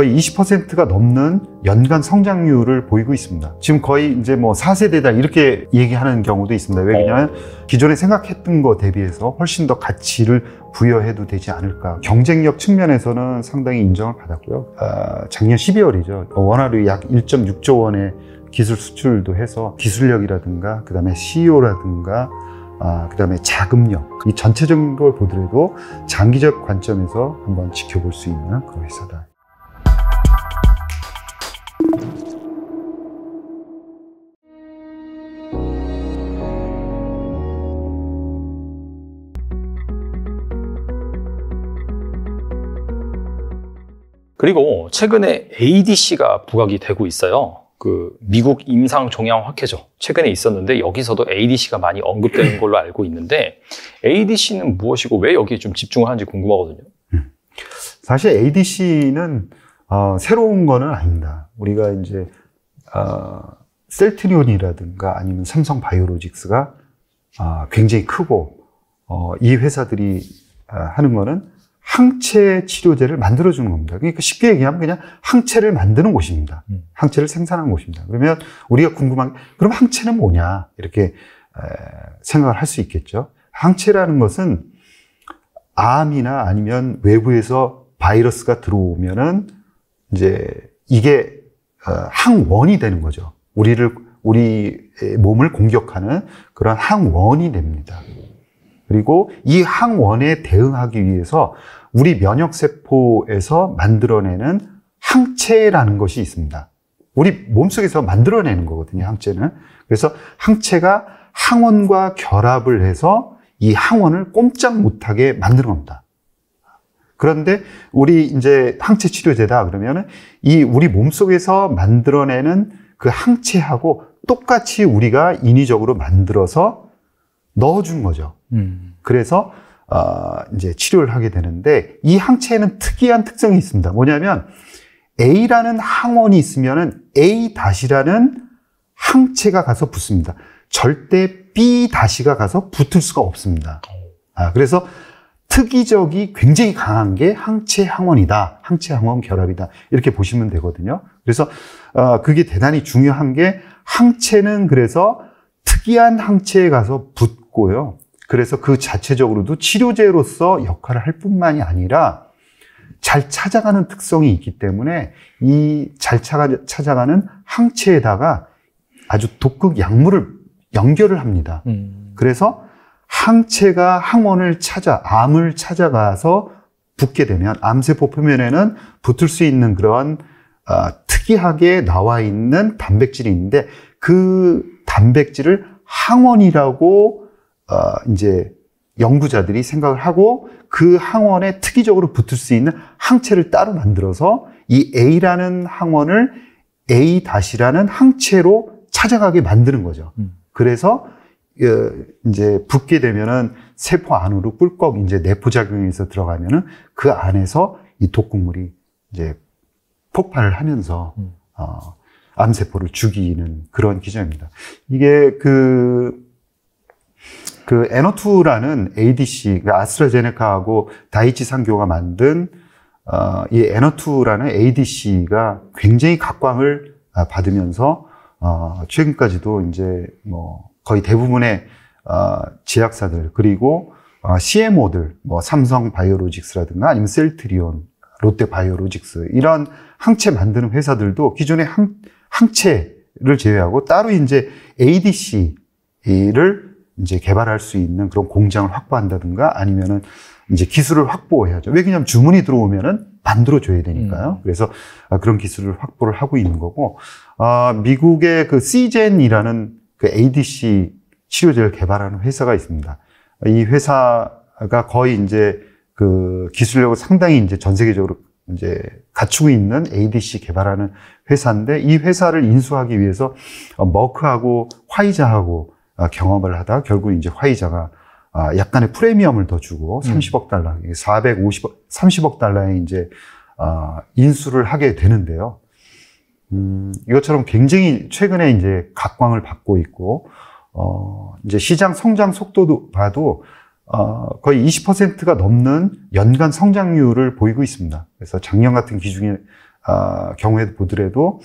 거의 20%가 넘는 연간 성장률을 보이고 있습니다. 지금 거의 이제 뭐 4세대다 이렇게 얘기하는 경우도 있습니다. 왜냐하면 어. 기존에 생각했던 거 대비해서 훨씬 더 가치를 부여해도 되지 않을까. 경쟁력 측면에서는 상당히 인정을 받았고요. 아, 작년 12월이죠. 원화로 약 1.6조 원의 기술 수출도 해서 기술력이라든가 그다음에 CEO라든가 아, 그다음에 자금력 이 전체적인 걸 보더라도 장기적 관점에서 한번 지켜볼 수 있는 그런 회사다. 그리고 최근에 ADC가 부각이 되고 있어요. 그 미국 임상 종양 학회죠. 최근에 있었는데 여기서도 ADC가 많이 언급되는 걸로 알고 있는데 ADC는 무엇이고 왜 여기에 좀 집중을 하는지 궁금하거든요. 음. 사실 ADC는 어, 새로운 거는 아닙니다. 우리가 이제 어, 셀트리온이라든가 아니면 삼성 바이오로직스가 어, 굉장히 크고 어, 이 회사들이 어, 하는 거는 항체 치료제를 만들어 주는 겁니다. 그러니까 쉽게 얘기하면 그냥 항체를 만드는 곳입니다. 음. 항체를 생산하는 곳입니다. 그러면 우리가 궁금한 그럼 항체는 뭐냐 이렇게 생각을 할 수 있겠죠. 항체라는 것은 암이나 아니면 외부에서 바이러스가 들어오면은 이제 이게 어, 항원이 되는 거죠. 우리를 우리 몸을 공격하는 그런 항원이 됩니다. 그리고 이 항원에 대응하기 위해서 우리 면역 세포에서 만들어내는 항체라는 것이 있습니다. 우리 몸속에서 만들어내는 거거든요, 항체는. 그래서 항체가 항원과 결합을 해서 이 항원을 꼼짝 못하게 만드는 겁니다. 그런데 우리 이제 항체 치료제다 그러면은 이 우리 몸속에서 만들어내는 그 항체하고 똑같이 우리가 인위적으로 만들어서 넣어준 거죠. 음. 그래서 어, 이제 치료를 하게 되는데 이 항체에는 특이한 특성이 있습니다. 뭐냐면 A라는 항원이 있으면은 A 다시라는 항체가 가서 붙습니다. 절대 B 다시가 가서 붙을 수가 없습니다. 아, 그래서 특이적이 굉장히 강한 게 항체 항원이다. 항체 항원 결합이다. 이렇게 보시면 되거든요. 그래서 어, 그게 대단히 중요한 게 항체는 그래서 특이한 항체에 가서 붙고요. 그래서 그 자체적으로도 치료제로서 역할을 할 뿐만이 아니라 잘 찾아가는 특성이 있기 때문에 이 잘 찾아가는 항체에다가 아주 독극 약물을 연결을 합니다. 음. 그래서 항체가 항원을 찾아 암을 찾아가서 붙게 되면 암세포 표면에는 붙을 수 있는 그런 어, 특이하게 나와 있는 단백질이 있는데 그 단백질을 항원이라고 어, 이제 연구자들이 생각을 하고 그 항원에 특이적으로 붙을 수 있는 항체를 따로 만들어서 이 A라는 항원을 A-라는 항체로 찾아가게 만드는 거죠. 음. 그래서 어, 이제 붓게 되면은 세포 안으로 꿀꺽 이제 내포작용에서 들어가면은 그 안에서 이 독극물이 이제 폭발을 하면서 음. 어, 암세포를 죽이는 그런 기전입니다. 이게 그, 그 에너투라는 ADC, 그러니까 아스트라제네카하고 다이치 상교가 만든 어, 이 에너투라는 ADC가 굉장히 각광을 아, 받으면서 어, 최근까지도 이제 뭐 거의 대부분의 어, 제약사들 그리고 어, CMO들 뭐 삼성 바이오로직스라든가 아니면 셀트리온, 롯데 바이오로직스 이런 항체 만드는 회사들도 기존의 항, 항체를 제외하고 따로 이제 ADC를 이제 개발할 수 있는 그런 공장을 확보한다든가 아니면은 이제 기술을 확보해야죠. 왜냐하면 주문이 들어오면은 만들어 줘야 되니까요. 음. 그래서 아, 그런 기술을 확보를 하고 있는 거고, 아, 미국의 그 시젠이라는 그 ADC 치료제를 개발하는 회사가 있습니다. 이 회사가 거의 이제 그 기술력을 상당히 이제 전 세계적으로 이제 갖추고 있는 ADC 개발하는 회사인데 이 회사를 인수하기 위해서 머크하고 화이자하고 경험을 하다 결국 이제 화이자가 아, 약간의 프리미엄을 더 주고 30억 음. 달러, 450억, 30억 달러에 이제 아, 인수를 하게 되는데요. 음, 이것처럼 굉장히 최근에 이제 각광을 받고 있고, 어, 이제 시장 성장 속도도 봐도, 어, 거의 20%가 넘는 연간 성장률을 보이고 있습니다. 그래서 작년 같은 기준의 어, 아, 경우에 보더라도,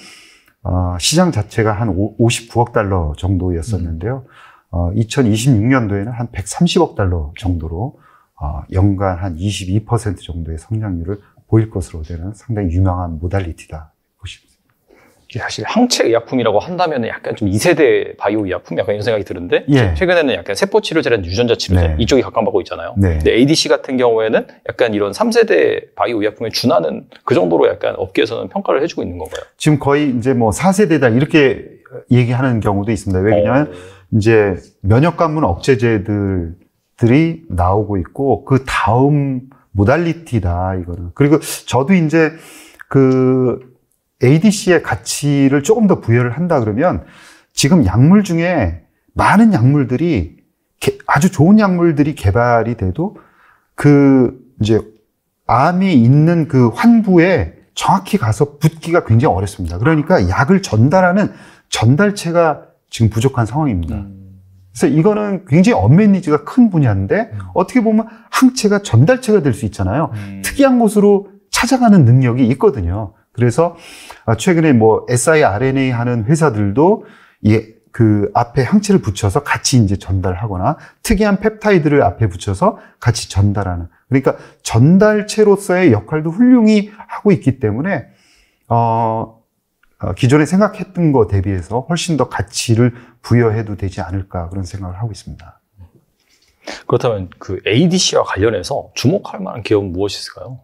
어, 시장 자체가 한 59억 달러 정도였었는데요. 음. 어, 2026년도에는 한 130억 달러 정도로 어, 연간 한 22% 정도의 성장률을 보일 것으로 되는 상당히 유명한 모달리티다 사실 항체 의약품이라고 한다면 약간 좀 2세대 바이오 의약품 약간 이런 생각이 드는데 예. 최근에는 약간 세포 치료제라는 유전자 치료제 네. 이쪽이 각광받고 있잖아요. 네. 근데 ADC 같은 경우에는 약간 이런 3세대 바이오 의약품에 준하는 그 정도로 약간 업계에서는 평가를 해주고 있는 건가요? 지금 거의 이제 뭐 4세대다 이렇게 얘기하는 경우도 있습니다. 왜냐하면 어, 네. 이제 면역 관문 억제제들들이 나오고 있고 그 다음 모달리티다 이거는 그리고 저도 이제 그 ADC의 가치를 조금 더 부여를 한다 그러면 지금 약물 중에 많은 약물들이 아주 좋은 약물들이 개발이 돼도 그 이제 암이 있는 그 환부에 정확히 가서 붙기가 굉장히 어렵습니다. 그러니까 약을 전달하는 전달체가 지금 부족한 상황입니다. 음. 그래서 이거는 굉장히 언메 니즈가 큰 분야인데 음. 어떻게 보면 항체가 전달체가 될 수 있잖아요. 음. 특이한 곳으로 찾아가는 능력이 있거든요. 그래서 아, 최근에 뭐 siRNA 하는 회사들도 예, 그 앞에 항체를 붙여서 같이 이제 전달하거나 특이한 펩타이드를 앞에 붙여서 같이 전달하는 그러니까 전달체로서의 역할도 훌륭히 하고 있기 때문에 어, 어 기존에 생각했던 거 대비해서 훨씬 더 가치를 부여해도 되지 않을까 그런 생각을 하고 있습니다. 그렇다면 그 ADC와 관련해서 주목할 만한 기업은 무엇이 있을까요?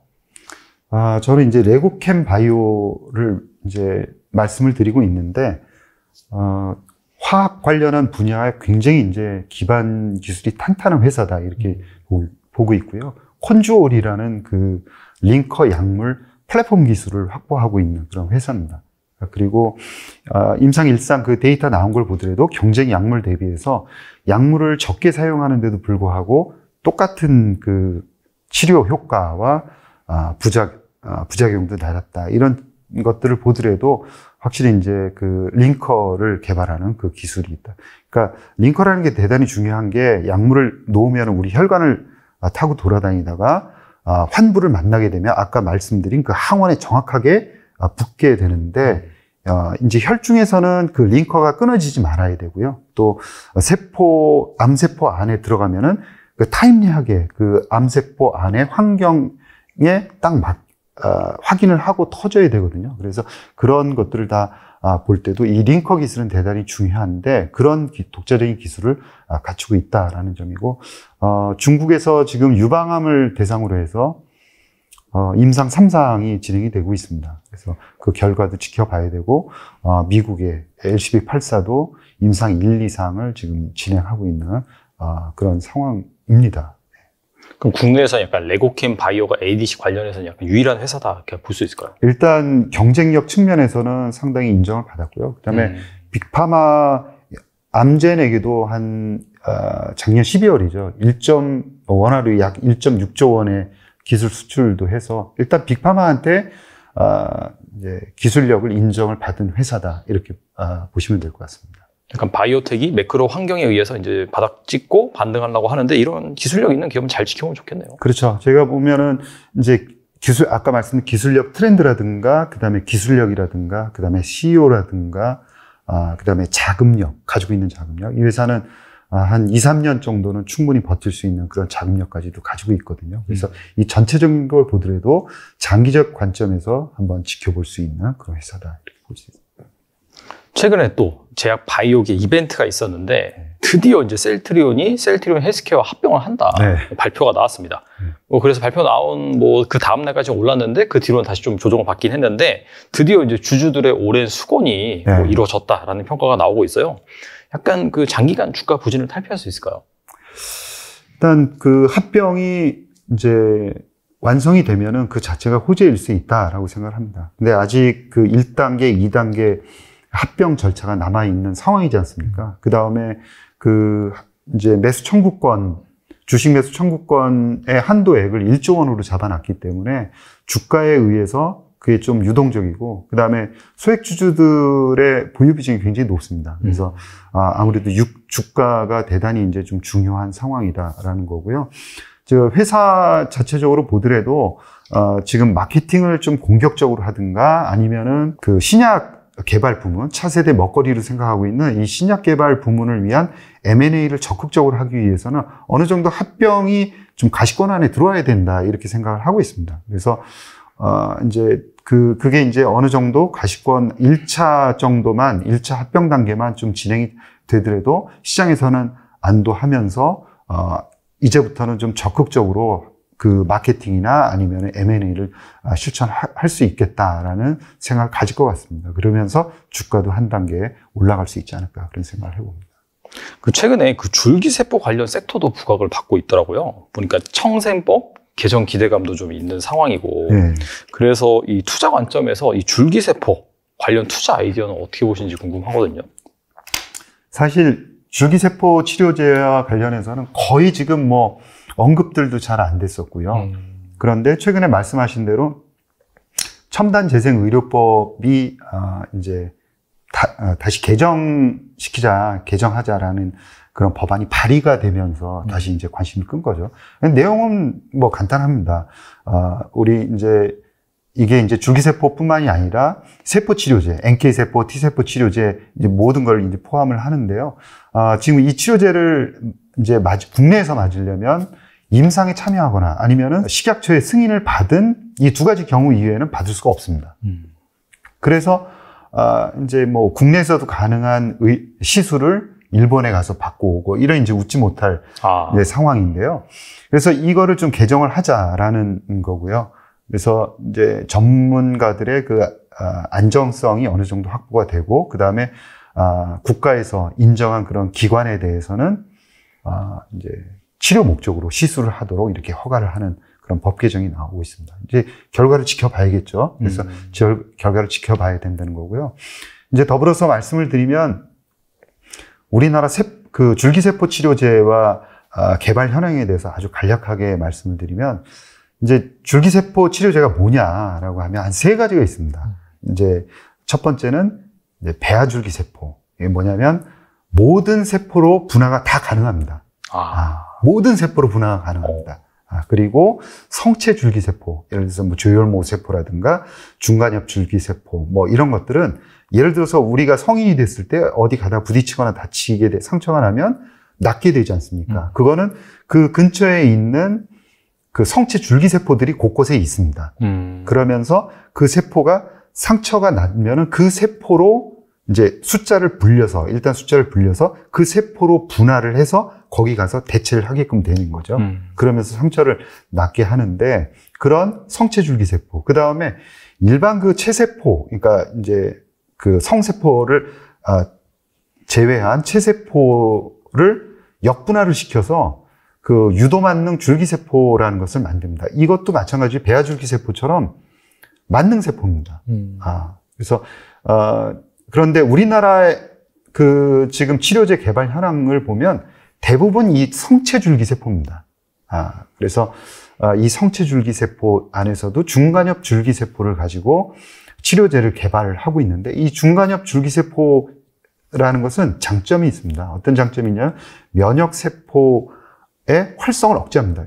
아, 저는 이제 레고캠 바이오를 이제 말씀을 드리고 있는데, 어, 화학 관련한 분야에 굉장히 이제 기반 기술이 탄탄한 회사다. 이렇게 음. 보고 있고요. 콘주올이라는 그 링커 약물 플랫폼 기술을 확보하고 있는 그런 회사입니다. 그리고 아, 임상 일상 그 데이터 나온 걸 보더라도 경쟁 약물 대비해서 약물을 적게 사용하는데도 불구하고 똑같은 그 치료 효과와 아, 부작 아, 부작용도 낮았다. 이런 것들을 보더라도 확실히 이제 그 링커를 개발하는 그 기술이 있다. 그러니까 링커라는 게 대단히 중요한 게 약물을 놓으면 우리 혈관을 아, 타고 돌아다니다가 아, 환부를 만나게 되면 아까 말씀드린 그 항원에 정확하게 붙게 되는데 어, 이제 혈중에서는 그 링커가 끊어지지 말아야 되고요. 또 세포 암세포 안에 들어가면은 그 타임리하게 그 암세포 안에 환경에 딱 맞게 어, 확인을 하고 터져야 되거든요. 그래서 그런 것들을 다볼 아, 때도 이 링커 기술은 대단히 중요한데 그런 독자적인 기술을 아, 갖추고 있다라는 점이고 어, 중국에서 지금 유방암을 대상으로 해서 어, 임상 3상이 진행이 되고 있습니다. 그래서 그 결과도 지켜봐야 되고 미국의 LCB84도 임상 1, 2상을 지금 진행하고 있는 그런 상황입니다. 그럼 국내에서 약간 레고캠 바이오가 ADC 관련해서는 약간 유일한 회사다 이렇게 볼 수 있을까요? 일단 경쟁력 측면에서는 상당히 인정을 받았고요. 그다음에 음. 빅파마 암젠에게도 한 어, 작년 12월이죠. 1.원화로 약 1.6조 원의 기술 수출도 해서 일단 빅파마한테 어, 기술력을 인정을 받은 회사다 이렇게 어, 보시면 될 것 같습니다. 약간 바이오텍이 매크로 환경에 의해서 이제 바닥 찍고 반등하려고 하는데 이런 기술력 있는 기업은 잘 지켜보면 좋겠네요. 그렇죠. 제가 보면은 이제 기술 아까 말씀드린 기술력 트렌드라든가 그다음에 기술력이라든가 그다음에 CEO라든가 아 그다음에 자금력 가지고 있는 자금력 이 회사는 아, 한 2, 3년 정도는 충분히 버틸 수 있는 그런 자금력까지도 가지고 있거든요. 그래서 음. 이 전체적인 걸 보더라도 장기적 관점에서 한번 지켜볼 수 있는 그런 회사다 이렇게 볼 수 있습니다. 최근에 또 제약 바이오계 이벤트가 있었는데 드디어 이제 셀트리온이 셀트리온 헬스케어와 합병을 한다 네. 발표가 나왔습니다. 뭐 그래서 발표 나온 뭐 그 다음 날까지 올랐는데 그 뒤로는 다시 좀 조정을 받긴 했는데 드디어 이제 주주들의 오랜 수건이 네. 뭐 이루어졌다라는 평가가 나오고 있어요. 약간 그 장기간 주가 부진을 탈피할 수 있을까요? 일단 그 합병이 이제 완성이 되면은 그 자체가 호재일 수 있다라고 생각을 합니다. 근데 아직 그 1단계, 2단계 합병 절차가 남아 있는 상황이지 않습니까? 그 다음에 그 이제 매수 청구권 주식 매수 청구권의 한도액을 1조 원으로 잡아놨기 때문에 주가에 의해서 그게 좀 유동적이고 그다음에 소액 주주들의 보유 비중이 굉장히 높습니다. 그래서 음. 아, 아무래도 육, 주가가 대단히 이제 좀 중요한 상황이다라는 거고요. 저 회사 자체적으로 보더라도 어, 지금 마케팅을 좀 공격적으로 하든가 아니면은 그 신약 개발 부문, 차세대 먹거리로 생각하고 있는 이 신약 개발 부문을 위한 M&A를 적극적으로 하기 위해서는 어느 정도 합병이 좀 가시권 안에 들어와야 된다 이렇게 생각을 하고 있습니다. 그래서 어 이제 그 그게 이제 어느 정도 가시권 1차 정도만 1차 합병 단계만 좀 진행이 되더라도 시장에서는 안도하면서 어 이제부터는 좀 적극적으로 그 마케팅이나 아니면 M&A를 아, 실천할 수 있겠다라는 생각을 가질 것 같습니다. 그러면서 주가도 한 단계 올라갈 수 있지 않을까 그런 생각을 해봅니다. 그 최근에 그 줄기세포 관련 섹터도 부각을 받고 있더라고요. 보니까 청샘법 개정 기대감도 좀 있는 상황이고 네. 그래서 이 투자 관점에서 이 줄기세포 관련 투자 아이디어는 어떻게 보시는지 궁금하거든요. 사실 줄기세포 치료제와 관련해서는 거의 지금 뭐 언급들도 잘 안 됐었고요. 음. 그런데 최근에 말씀하신 대로 첨단 재생 의료법이 아 이제 다, 아, 다시 개정시키자, 개정하자라는 그런 법안이 발의가 되면서 다시 음. 이제 관심이끈 거죠. 내용은 뭐 간단합니다. 아, 우리 이제 이게 이제 줄기세포뿐만이 아니라 세포 치료제, NK 세포, T 세포 치료제 이제 모든 걸 이제 포함을 하는데요. 아, 지금 이 치료제를 이제 맞, 국내에서 맞으려면 임상에 참여하거나 아니면은 식약처의 승인을 받은 이 두 가지 경우 이외에는 받을 수가 없습니다. 음. 그래서 아, 이제 뭐 국내에서도 가능한 의, 시술을 일본에 가서 받고 오고 이런 이제 웃지 못할 아. 상황인데요. 그래서 이거를 좀 개정을 하자라는 거고요. 그래서 이제 전문가들의 그 아, 안정성이 어느 정도 확보가 되고 그 다음에 아, 국가에서 인정한 그런 기관에 대해서는 아, 이제 치료 목적으로 시술을 하도록 이렇게 허가를 하는 그런 법 개정이 나오고 있습니다. 이제 결과를 지켜봐야겠죠. 그래서 음. 결과를 지켜봐야 된다는 거고요. 이제 더불어서 말씀을 드리면 우리나라 세, 그 줄기세포 치료제와 개발 현황에 대해서 아주 간략하게 말씀을 드리면 이제 줄기세포 치료제가 뭐냐라고 하면 한 세 가지가 있습니다. 음. 이제 첫 번째는 이제 배아줄기세포. 이게 뭐냐면 모든 세포로 분화가 다 가능합니다. 아. 아, 모든 세포로 분화가 가능합니다. 아, 그리고 성체 줄기세포, 예를 들어서 뭐 조혈모세포라든가 중간엽 줄기세포, 뭐 이런 것들은 예를 들어서 우리가 성인이 됐을 때 어디 가다 부딪히거나 다치게 돼, 상처가 나면 낫게 되지 않습니까? 음. 그거는 그 근처에 있는 그 성체 줄기세포들이 곳곳에 있습니다. 음. 그러면서 그 세포가 상처가 나면은 그 세포로 이제 숫자를 불려서 일단 숫자를 불려서 그 세포로 분할을 해서 거기 가서 대체를 하게끔 되는 거죠. 음. 그러면서 상처를 낫게 하는데 그런 성체 줄기 세포. 그다음에 일반 그 체세포 그러니까 이제 그 성세포를 아 제외한 체세포를 역분화를 시켜서 그 유도만능 줄기세포라는 것을 만듭니다. 이것도 마찬가지 배아줄기세포처럼 만능세포입니다. 음. 아, 그래서, 어, 그런데 우리나라의 그 지금 치료제 개발 현황을 보면 대부분 이 성체줄기세포입니다. 아, 그래서 어, 이 성체줄기세포 안에서도 중간엽 줄기세포를 가지고 치료제를 개발을 하고 있는데 이 중간엽 줄기세포라는 것은 장점이 있습니다. 어떤 장점이냐? 면역세포 예? 활성을 억제합니다.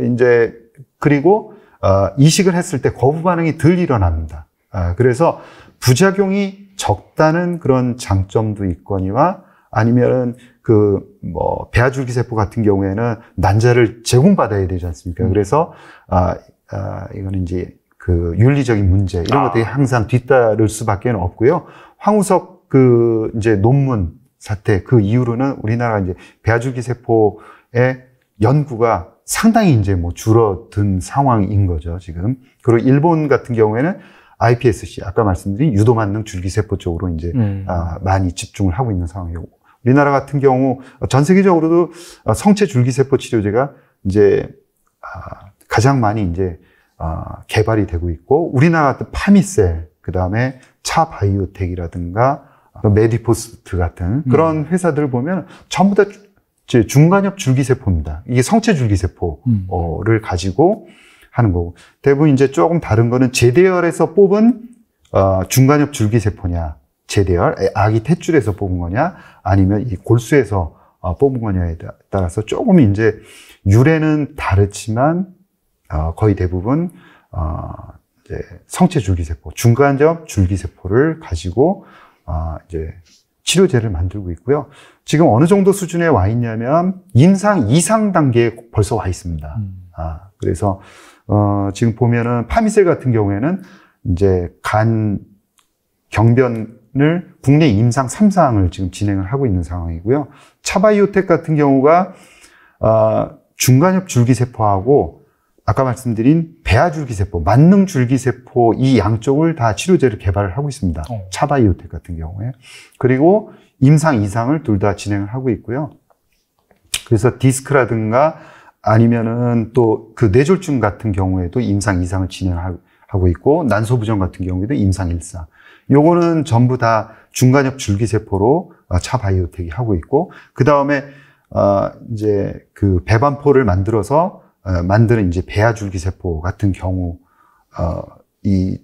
이제 그리고 어, 이식을 했을 때 거부 반응이 덜 일어납니다. 아, 그래서 부작용이 적다는 그런 장점도 있거니와 아니면은 그 뭐 배아줄기 세포 같은 경우에는 난자를 제공받아야 되지 않습니까? 음. 그래서 아, 아 이거 이제 그 윤리적인 문제 이런 아. 것들이 항상 뒤따를 수밖에 없고요. 황우석 그 이제 논문 사태 그 이후로는 우리나라 이제 배아줄기 세포의 연구가 상당히 이제 뭐 줄어든 상황인 거죠, 지금. 그리고 일본 같은 경우에는 iPSC, 아까 말씀드린 유도만능 줄기세포 쪽으로 이제 음. 아, 많이 집중을 하고 있는 상황이고. 우리나라 같은 경우 전 세계적으로도 어, 성체 줄기세포 치료제가 이제 아, 가장 많이 이제 아, 개발이 되고 있고, 우리나라 같은 파미셀, 그 다음에 차바이오텍이라든가 어, 메디포스트 같은 그런 음. 회사들 을 보면 전부 다제 중간엽 줄기세포입니다. 이게 성체 줄기세포를 음. 가지고 하는 거고 대부분 이제 조금 다른 거는 제대열에서 뽑은 어, 중간엽 줄기세포냐 제대열 아기 탯줄에서 뽑은 거냐 아니면 이 골수에서 어, 뽑은 거냐에 따라서 조금 이제 유래는 다르지만 어, 거의 대부분 어, 이제 성체 줄기세포 중간엽 줄기세포를 가지고 어, 이제 치료제를 만들고 있고요. 지금 어느 정도 수준에 와 있냐면 임상 이상 단계에 벌써 와 있습니다. 음. 아, 그래서 어, 지금 보면은 파미셀 같은 경우에는 이제 간 경변을 국내 임상 3상을 지금 진행을 하고 있는 상황이고요. 차바이오텍 같은 경우가 어, 중간엽 줄기세포하고 아까 말씀드린 배아줄기세포, 만능줄기세포 이 양쪽을 다 치료제를 개발을 하고 있습니다. 어. 차바이오텍 같은 경우에. 그리고 임상 이상을 둘 다 진행을 하고 있고요. 그래서 디스크라든가 아니면은 또 그 뇌졸중 같은 경우에도 임상 이상을 진행하고 있고 난소부전 같은 경우에도 임상 일상. 요거는 전부 다 중간엽 줄기세포로 어, 차바이오텍이 하고 있고 그 다음에 어 이제 그 배반포를 만들어서 어, 만드는 이제 배아 줄기세포 같은 경우 어, 이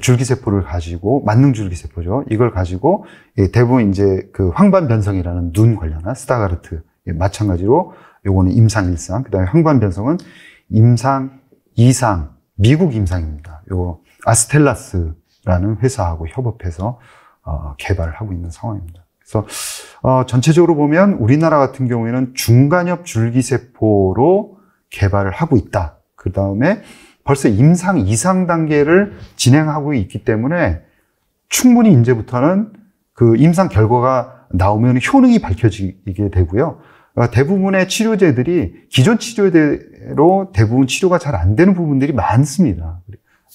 줄기세포를 가지고 만능 줄기세포죠. 이걸 가지고 예, 대부분 이제 그 황반 변성이라는 눈 관련한 스타가르트 예, 마찬가지로 요거는 임상 일상 그다음에 황반 변성은 임상 이상 미국 임상입니다. 요 아스텔라스라는 회사하고 협업해서 어, 개발을 하고 있는 상황입니다. 그래서 어, 전체적으로 보면 우리나라 같은 경우에는 중간엽 줄기세포로 개발을 하고 있다. 그 다음에 벌써 임상 이상 단계를 진행하고 있기 때문에 충분히 이제부터는 그 임상 결과가 나오면 효능이 밝혀지게 되고요. 어, 대부분의 치료제들이 기존 치료제로 대부분 치료가 잘 안 되는 부분들이 많습니다.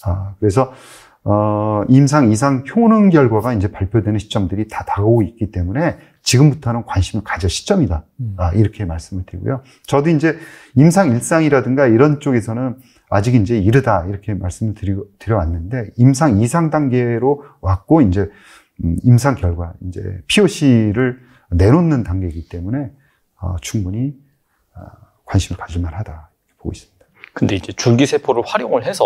아, 그래서 어, 임상 이상 효능 결과가 이제 발표되는 시점들이 다 다가오고 있기 때문에 지금부터는 관심을 가질 시점이다. 음. 아, 이렇게 말씀을 드리고요. 저도 이제 임상 일상이라든가 이런 쪽에서는 아직 이제 이르다 이렇게 말씀을 드리고 드려왔는데 임상 이상 단계로 왔고 이제 음, 임상 결과 이제 POC를 내놓는 단계이기 때문에 어, 충분히 어, 관심을 가질 만하다 보고 있습니다. 근데 이제 줄기세포를 활용을 해서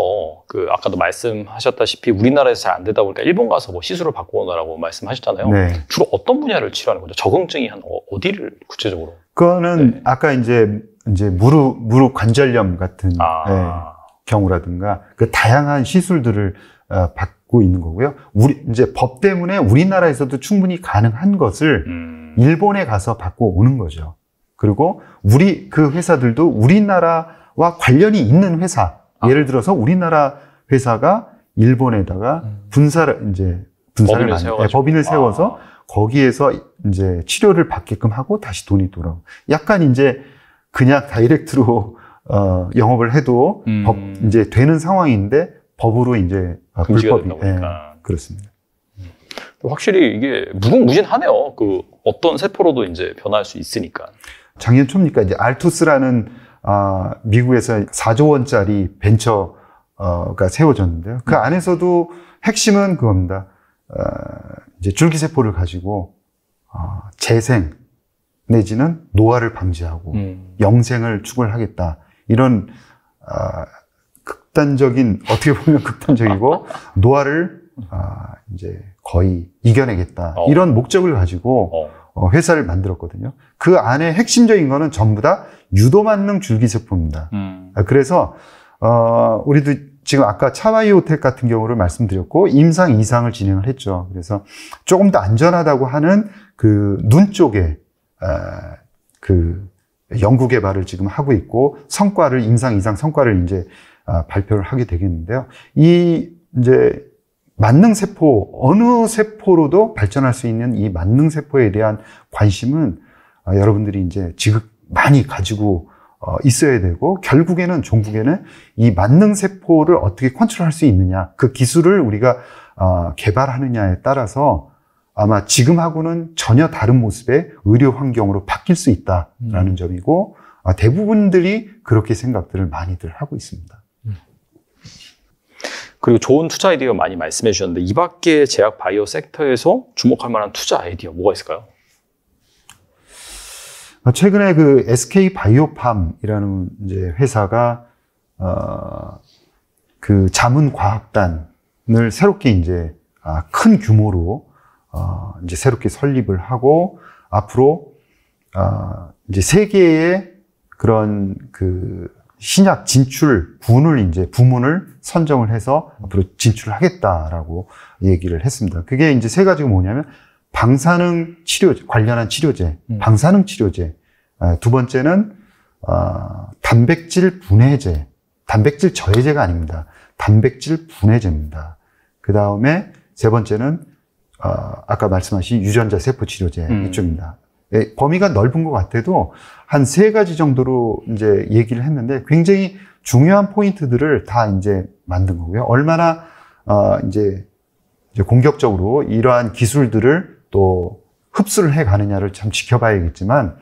그 아까도 말씀하셨다시피 우리나라에서 잘 안 되다 보니까 일본 가서 뭐 시술을 받고 오느라고 말씀하셨잖아요. 네. 주로 어떤 분야를 치료하는 거죠? 적응증이 한 어, 어디를 구체적으로? 그거는 네. 아까 이제 이제 무릎 무릎 관절염 같은 아. 예, 경우라든가 그 다양한 시술들을 어, 받고 있는 거고요. 우리 이제 법 때문에 우리나라에서도 충분히 가능한 것을 음. 일본에 가서 받고 오는 거죠. 그리고 우리 그 회사들도 우리나라 와 관련이 있는 회사. 아. 예를 들어서 우리나라 회사가 일본에다가 음. 분사를 이제 분사를 법인을, 세워 네, 예, 법인을 아. 세워서 거기에서 이제 치료를 받게끔 하고 다시 돈이 돌아오 약간 이제 그냥 다이렉트로 어, 영업을 해도 음. 법 이제 되는 상황인데 법으로 이제 아, 불법이 예, 그렇습니다. 음. 확실히 이게 무궁무진하네요. 그 어떤 세포로도 이제 변할 수 있으니까. 작년 초입니까 이제 알투스라는 아, 미국에서 4조 원짜리 벤처가 어, 세워졌는데요. 그 음. 안에서도 핵심은 그겁니다. 어, 이제 줄기세포를 가지고 어, 재생 내지는 노화를 방지하고 음. 영생을 추구하겠다 이런 어, 극단적인 어떻게 보면 극단적이고 노화를 어, 이제 거의 이겨내겠다 어. 이런 목적을 가지고 어. 어, 회사를 만들었거든요. 그 안에 핵심적인 거는 전부 다 유도만능 줄기세포입니다. 음. 아, 그래서 어, 우리도 지금 아까 차와이 호텔 같은 경우를 말씀드렸고 임상 이상을 진행을 했죠. 그래서 조금 더 안전하다고 하는 그 눈 쪽에 어, 그 연구 개발을 지금 하고 있고 성과를 임상 이상 성과를 이제 아, 발표를 하게 되겠는데요. 이 이제 만능 세포 어느 세포로도 발전할 수 있는 이 만능 세포에 대한 관심은 어, 여러분들이 이제 지극 많이 가지고 어, 있어야 되고 결국에는 종국에는 이 만능 세포를 어떻게 컨트롤할 수 있느냐 그 기술을 우리가 어, 개발하느냐에 따라서 아마 지금하고는 전혀 다른 모습의 의료 환경으로 바뀔 수 있다라는 음. 점이고 대부분들이 그렇게 생각들을 많이들 하고 있습니다. 그리고 좋은 투자 아이디어 많이 말씀해 주셨는데 이 밖에 제약 바이오 섹터에서 주목할 만한 투자 아이디어 뭐가 있을까요? 아, 최근에 그 SK 바이오팜이라는 이제 회사가 어, 그 자문과학단을 새롭게 이제 아, 큰 규모로 어, 이제 새롭게 설립을 하고 앞으로 아, 이제 세계의 그런 그 신약 진출 군을 이제 부문을 선정을 해서 앞으로 진출하겠다라고 얘기를 했습니다. 그게 이제 세 가지가 뭐냐면 방사능 치료제 관련한 치료제, 음. 방사능 치료제. 아, 두 번째는 어, 단백질 분해제, 단백질 저해제가 아닙니다. 단백질 분해제입니다. 그 다음에 세 번째는 어, 아까 말씀하신 유전자 세포 치료제 음. 이쪽입니다. 예, 범위가 넓은 것 같아도 한 세 가지 정도로 이제 얘기를 했는데 굉장히 중요한 포인트들을 다 이제 만든 거고요. 얼마나 어 이제 공격적으로 이러한 기술들을 또 흡수를 해 가느냐를 참 지켜봐야겠지만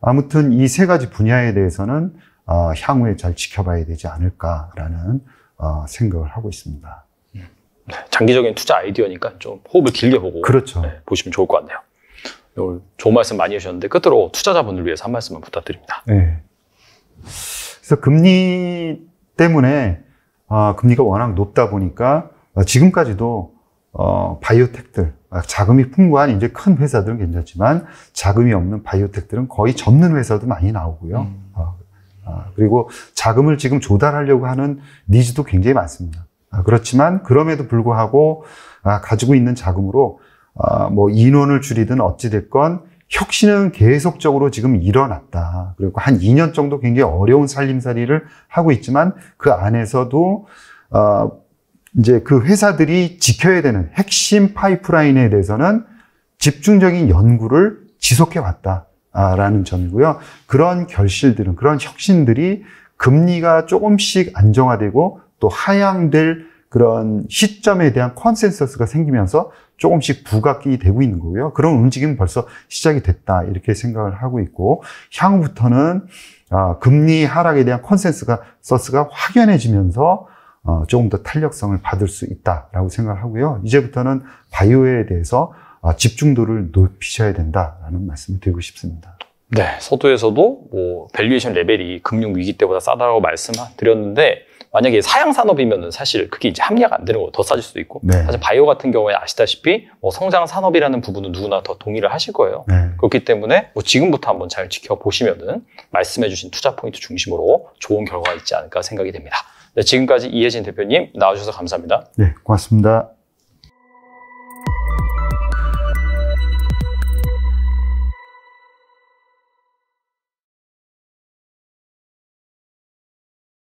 아무튼 이 세 가지 분야에 대해서는 어 향후에 잘 지켜봐야 되지 않을까라는 어 생각을 하고 있습니다. 네, 장기적인 투자 아이디어니까 좀 호흡을 길게 보고 그렇죠. 네, 보시면 좋을 것 같네요. 오늘 좋은 말씀 많이 해주셨는데 끝으로 투자자분을 위해서 한 말씀만 부탁드립니다. 네. 그래서 금리 때문에 아, 금리가 워낙 높다 보니까 아, 지금까지도 어, 바이오텍들 아, 자금이 풍부한 이제 큰 회사들은 괜찮지만 자금이 없는 바이오텍들은 거의 접는 회사도 많이 나오고요. 음. 아, 아, 그리고 자금을 지금 조달하려고 하는 니즈도 굉장히 많습니다. 아, 그렇지만 그럼에도 불구하고 아, 가지고 있는 자금으로 어, 뭐 인원을 줄이든 어찌됐건 혁신은 계속적으로 지금 일어났다. 그리고 한 2년 정도 굉장히 어려운 살림살이를 하고 있지만 그 안에서도 어, 이제 그 회사들이 지켜야 되는 핵심 파이프라인에 대해서는 집중적인 연구를 지속해 왔다라는 점이고요. 그런 결실들은 그런 혁신들이 금리가 조금씩 안정화되고 또 하향될 그런 시점에 대한 컨센서스가 생기면서 조금씩 부각이 되고 있는 거고요. 그런 움직임 벌써 시작이 됐다 이렇게 생각을 하고 있고 향후부터는 어, 금리 하락에 대한 컨센스가 서스가 확연해지면서 어, 조금 더 탄력성을 받을 수 있다라고 생각을 하고요. 이제부터는 바이오에 대해서 어, 집중도를 높이셔야 된다라는 말씀을 드리고 싶습니다. 네, 서도에서도 뭐 밸류에이션 레벨이 금융 위기 때보다 싸다고 말씀드렸는데 만약에 사양 산업이면은 사실 그게 이제 합리화가 안 되는 거더 싸질 수도 있고 네. 사실 바이오 같은 경우에 아시다시피 뭐 성장 산업이라는 부분은 누구나 더 동의를 하실 거예요. 네. 그렇기 때문에 뭐 지금부터 한번 잘 지켜보시면은 말씀해주신 투자 포인트 중심으로 좋은 결과가 있지 않을까 생각이 됩니다. 네, 지금까지 이혜진 대표님 나와주셔서 감사합니다. 네, 고맙습니다.